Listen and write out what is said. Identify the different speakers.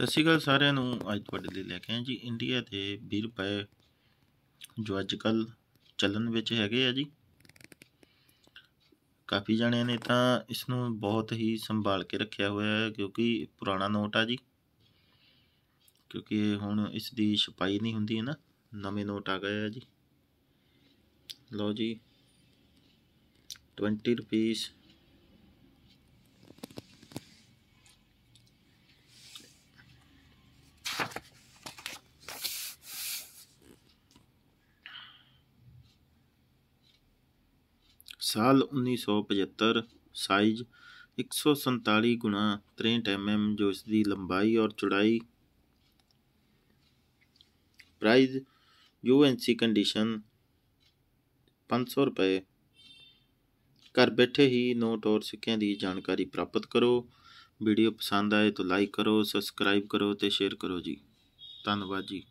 Speaker 1: ਸਤਿ ਸ਼੍ਰੀ ਅਕਾਲ ਸਾਰਿਆਂ ਨੂੰ ਅੱਜ ਤੁਹਾਡੇ ਲਈ ਲੈ ਕੇ ਆਏ ਜੀ ਇੰਡੀਆ ਦੇ 20 ਰੁਪਏ ਜੋ ਅੱਜ ਕੱਲ ਚੱਲਣ ਵਿੱਚ ਹੈਗੇ ਆ ਜੀ ਕਾਫੀ ਜਣਿਆਂ ਨੇ ਤਾਂ ਇਸ ਨੂੰ ਬਹੁਤ ਹੀ ਸੰਭਾਲ ਕੇ ਰੱਖਿਆ ਹੋਇਆ ਹੈ ਕਿਉਂਕਿ ਪੁਰਾਣਾ ਨੋਟ ਆ ਜੀ ਕਿਉਂਕਿ ਹੁਣ ਇਸ ਦੀ ਛਪਾਈ ਨਹੀਂ ਹੁੰਦੀ ਹੈ ਨਾ ਨਵੇਂ ਨੋਟ ਆ ਗਏ ਆ ਜੀ ਲਓ ਜੀ 20 ਰੁਪਏ ਸਾਲ 1975 ਸਾਈਜ਼ 147 ਗੁਣਾ 63 mm ਜੋ ਇਸ ਦੀ ਲੰਬਾਈ ਔਰ ਚੌੜਾਈ ਪ੍ਰਾਈਸ ਯੂਐਨਸੀ ਕੰਡੀਸ਼ਨ 500 ਰੁਪਏ ਘਰ ਬੈਠੇ ਹੀ ਨੋਟ ਔਰ ਸਿੱਕਿਆਂ ਦੀ ਜਾਣਕਾਰੀ ਪ੍ਰਾਪਤ ਕਰੋ ਵੀਡੀਓ ਪਸੰਦ ਆਏ ਤਾਂ ਲਾਈਕ ਕਰੋ ਸਬਸਕ੍ਰਾਈਬ ਕਰੋ ਤੇ ਸ਼ੇਅਰ ਕਰੋ ਜੀ ਧੰਨਵਾਦ ਜੀ